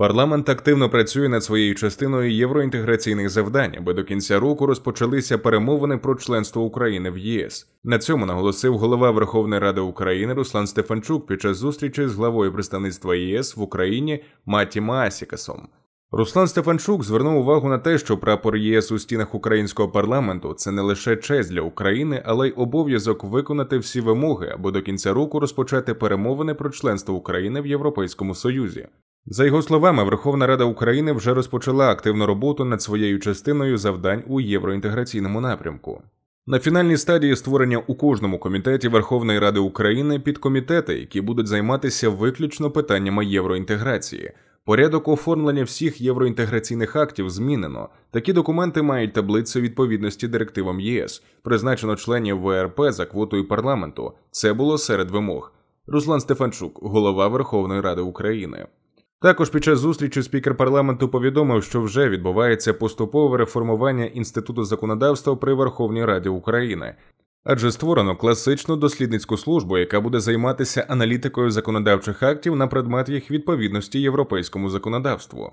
Парламент активно працює над своєю частиною євроінтеграційних завдань, аби до кінця року розпочалися перемовини про членство України в ЄС. На цьому наголосив голова Верховної Ради України Руслан Стефанчук під час зустрічі з главою представництва ЄС в Україні Маті Маасікасом. Руслан Стефанчук звернув увагу на те, що прапор ЄС у стінах українського парламенту це не лише честь для України, але й обов'язок виконати всі вимоги або до кінця року розпочати перемовини про членство України в Європейському Союзі. За його словами, Верховна Рада України вже розпочала активну роботу над своєю частиною завдань у євроінтеграційному напрямку. На фінальній стадії створення у кожному комітеті Верховної Ради України підкомітети, які будуть займатися виключно питаннями євроінтеграції. Порядок оформлення всіх євроінтеграційних актів змінено. Такі документи мають таблицю відповідності директивам ЄС, призначено членів ВРП за квотою парламенту. Це було серед вимог. Руслан Стефанчук, голова Верховної Ради України. Також під час зустрічі спікер парламенту повідомив, що вже відбувається поступове реформування інституту законодавства при Верховній Раді України, адже створено класичну дослідницьку службу, яка буде займатися аналітикою законодавчих актів на предмет їх відповідності європейському законодавству.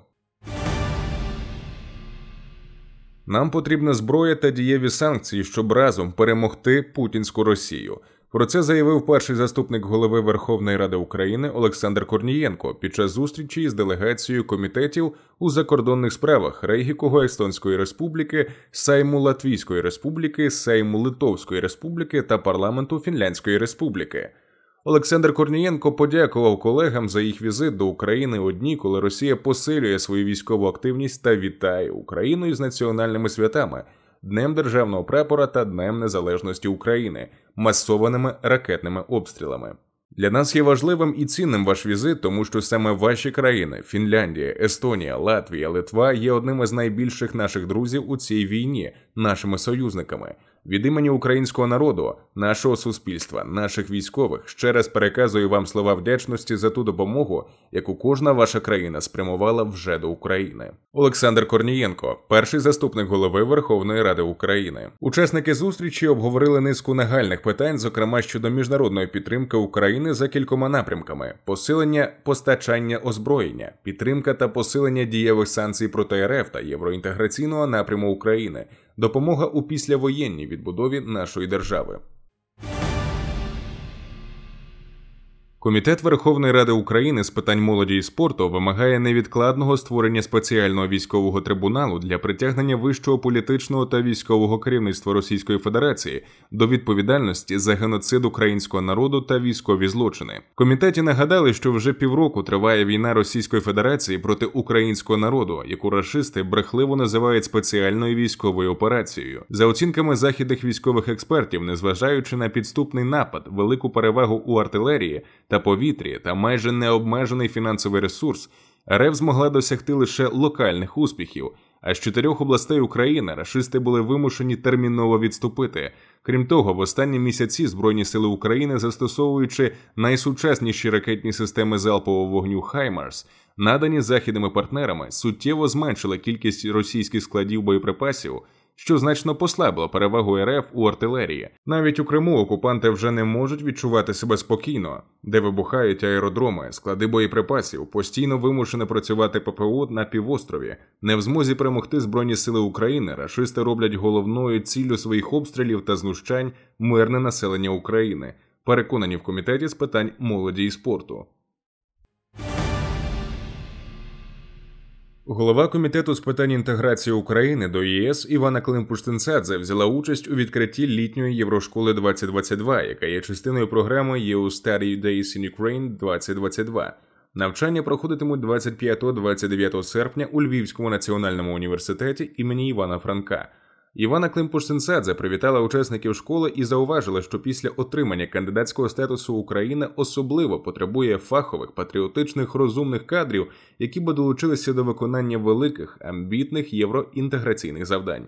Нам потрібна зброя та дієві санкції, щоб разом перемогти путінську Росію. Про це заявив перший заступник голови Верховної Ради України Олександр Корнієнко під час зустрічі з делегацією комітетів у закордонних справах Рейгікого Естонської Республіки, Сейму Латвійської Республіки, Сейму Литовської Республіки та парламенту Фінляндської Республіки. Олександр Корнієнко подякував колегам за їх візит до України у дні, коли Росія посилює свою військову активність та вітає Україну із національними святами. Днем Державного прапора та Днем Незалежності України масованими ракетними обстрілами. Для нас є важливим і цінним ваш візит, тому що саме ваші країни Фінляндія, Естонія, Латвія, Литва є одними з найбільших наших друзів у цій війні, нашими союзниками від імені українського народу, нашого суспільства, наших військових ще раз переказую вам слова вдячності за ту допомогу, яку кожна ваша країна спрямувала вже до України. Олександр Корнієнко, перший заступник голови Верховної Ради України. Учасники зустрічі обговорили низку нагальних питань, зокрема щодо міжнародної підтримки України за кількома напрямками: посилення постачання озброєння, підтримка та посилення дієвих санкцій проти РФ та євроінтеграційного напряму України допомога у післявоєнній відбудові нашої держави. Комітет Верховної Ради України з питань молоді і спорту вимагає невідкладного створення спеціального військового трибуналу для притягнення вищого політичного та військового керівництва Російської Федерації до відповідальності за геноцид українського народу та військові злочини. В комітеті нагадали, що вже півроку триває війна Російської Федерації проти українського народу, яку рашисти брехливо називають спеціальною військовою операцією. За оцінками західних військових експертів, незважаючи на підступний напад, велику перевагу у артилерії та та повітрі та майже необмежений фінансовий ресурс, РФ змогла досягти лише локальних успіхів. А з чотирьох областей України рашисти були вимушені терміново відступити. Крім того, в останні місяці Збройні сили України, застосовуючи найсучасніші ракетні системи залпового вогню Хаймарс, надані західними партнерами, суттєво зменшили кількість російських складів боєприпасів що значно послабло перевагу РФ у артилерії. Навіть у Криму окупанти вже не можуть відчувати себе спокійно, де вибухають аеродроми, склади боєприпасів, постійно вимушені працювати ППО на півострові, не в змозі перемогти збройні сили України. Рашисти роблять головною ціллю своїх обстрілів та знущань мирне населення України. Переконані в комітеті з питань молоді і спорту. Голова комітету з питань інтеграції України до ЄС Івана Климпуштинцадзе взяла участь у відкритті літньої єврошколи 2022, яка є частиною програми EU Study Days in Ukraine 2022. Навчання проходитимуть 25-29 серпня у Львівському національному університеті імені Івана Франка. Івана Климпуш-Синцадзе привітала учасників школи і зауважила, що після отримання кандидатського статусу Україна особливо потребує фахових, патріотичних, розумних кадрів, які би долучилися до виконання великих амбітних євроінтеграційних завдань.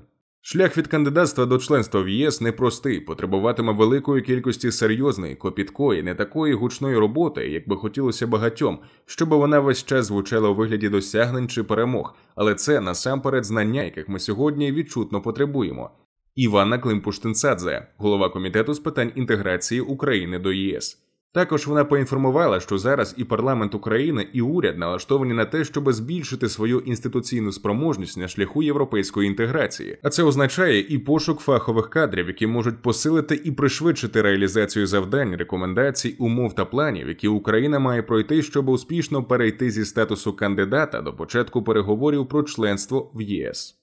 Шлях від кандидатства до членства в ЄС непростий, потребуватиме великої кількості серйозної, копіткої, не такої гучної роботи, як би хотілося багатьом, щоб вона весь час звучала у вигляді досягнень чи перемог, але це насамперед знання, яких ми сьогодні відчутно потребуємо. Івана Климпуштинцадзе, голова комітету з питань інтеграції України до ЄС. Також вона поінформувала, що зараз і парламент України, і уряд налаштовані на те, щоб збільшити свою інституційну спроможність на шляху європейської інтеграції, а це означає і пошук фахових кадрів, які можуть посилити і пришвидшити реалізацію завдань, рекомендацій, умов та планів, які Україна має пройти, щоб успішно перейти зі статусу кандидата до початку переговорів про членство в ЄС.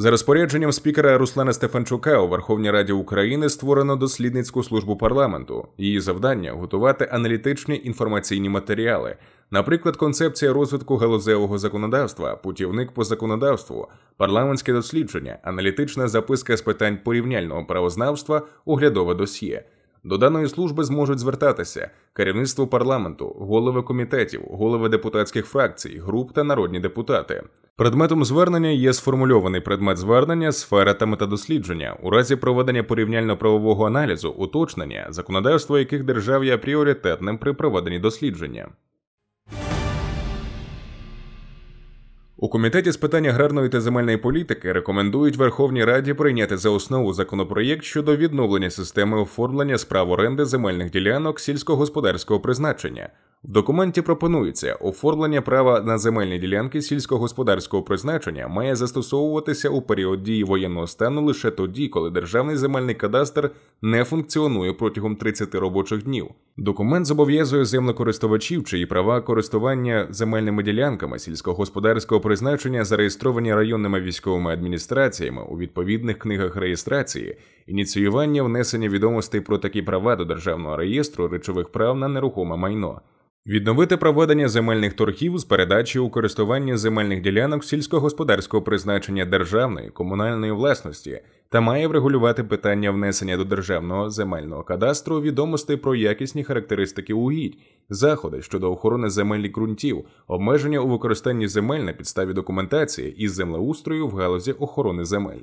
За розпорядженням спікера Руслана Стефанчука у Верховній Раді України створено дослідницьку службу парламенту. Її завдання готувати аналітичні інформаційні матеріали, наприклад, концепція розвитку галузевого законодавства, путівник по законодавству, парламентське дослідження, аналітична записка з питань порівняльного правознавства, оглядове досьє. До даної служби зможуть звертатися керівництво парламенту, голови комітетів, голови депутатських фракцій, груп та народні депутати. Предметом звернення є сформульований предмет звернення, сфера та метадослідження у разі проведення порівняльно-правового аналізу, уточнення, законодавство яких держав є пріоритетним при проведенні дослідження. У комітеті з питань аграрної та земельної політики рекомендують Верховній Раді прийняти за основу законопроєкт щодо відновлення системи оформлення справ оренди земельних ділянок сільськогосподарського призначення в документі пропонується, оформлення права на земельні ділянки сільськогосподарського призначення має застосовуватися у період дії воєнного стану лише тоді, коли державний земельний кадастр не функціонує протягом 30 робочих днів. Документ зобов'язує землекористувачів, чиї права користування земельними ділянками сільськогосподарського призначення зареєстровані районними військовими адміністраціями у відповідних книгах реєстрації, ініціювання внесення відомостей про такі права до державного реєстру речових прав на нерухоме майно. Відновити проведення земельних торгів з передачі у користування земельних ділянок сільськогосподарського призначення державної комунальної власності та має врегулювати питання внесення до державного земельного кадастру відомостей про якісні характеристики угідь, заходи щодо охорони земельних ґрунтів, обмеження у використанні земель на підставі документації і землеустрою в галузі охорони земель.